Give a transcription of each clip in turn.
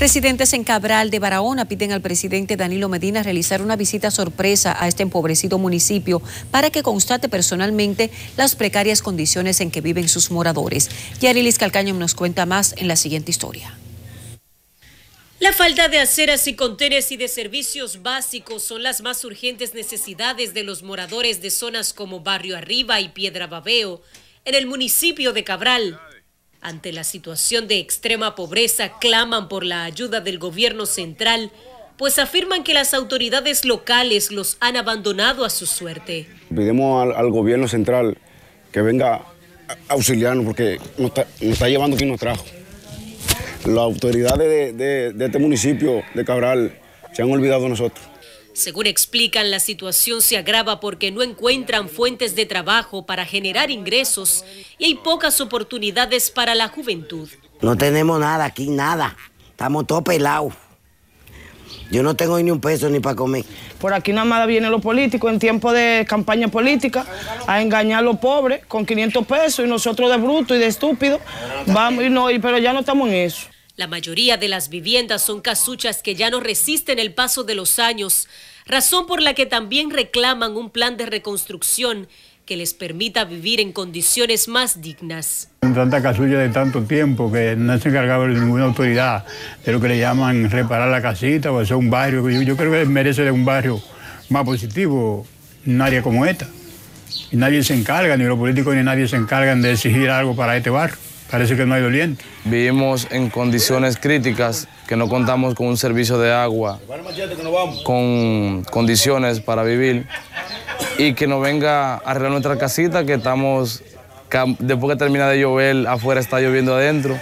Residentes en Cabral de Barahona piden al presidente Danilo Medina realizar una visita sorpresa a este empobrecido municipio para que constate personalmente las precarias condiciones en que viven sus moradores. Yarilis Calcaño nos cuenta más en la siguiente historia. La falta de aceras y contenes y de servicios básicos son las más urgentes necesidades de los moradores de zonas como Barrio Arriba y Piedra Babeo, en el municipio de Cabral ante la situación de extrema pobreza claman por la ayuda del gobierno central, pues afirman que las autoridades locales los han abandonado a su suerte. Pidemos al, gobierno central que venga a auxiliarnos porque nos está, llevando quien nos trajo. Las autoridades de este municipio de Cabral se han olvidado de nosotros. Según explican, la situación se agrava porque no encuentran fuentes de trabajo para generar ingresos y hay pocas oportunidades para la juventud. No tenemos nada aquí, nada. Estamos todos pelados. Yo no tengo ni un peso ni para comer. Por aquí nada más vienen los políticos en tiempo de campaña política a engañar a los pobres con 500 pesos y nosotros de bruto y de estúpido vamos y no, pero ya no estamos en eso. La mayoría de las viviendas son casuchas que ya no resisten el paso de los años, razón por la que también reclaman un plan de reconstrucción que les permita vivir en condiciones más dignas. Tanta casulla de tanto tiempo que no se encargaba de ninguna autoridad de lo que le llaman reparar la casita o hacer un barrio. Yo, creo que merece de un barrio más positivo, un área como esta. Y nadie se encarga, ni los políticos ni nadie se encargan de exigir algo para este barrio. Parece que no hay doliente. Vivimos en condiciones críticas, que no contamos con un servicio de agua, con condiciones para vivir y que nos venga a arreglar nuestra casita, que estamos, después que termina de llover, afuera está lloviendo adentro,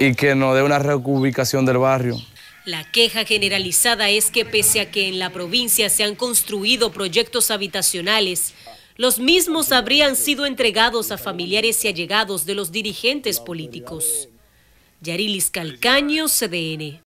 y que nos dé una reubicación del barrio. La queja generalizada es que pese a que en la provincia se han construido proyectos habitacionales, los mismos habrían sido entregados a familiares y allegados de los dirigentes políticos. Yarilis Calcaño, CDN.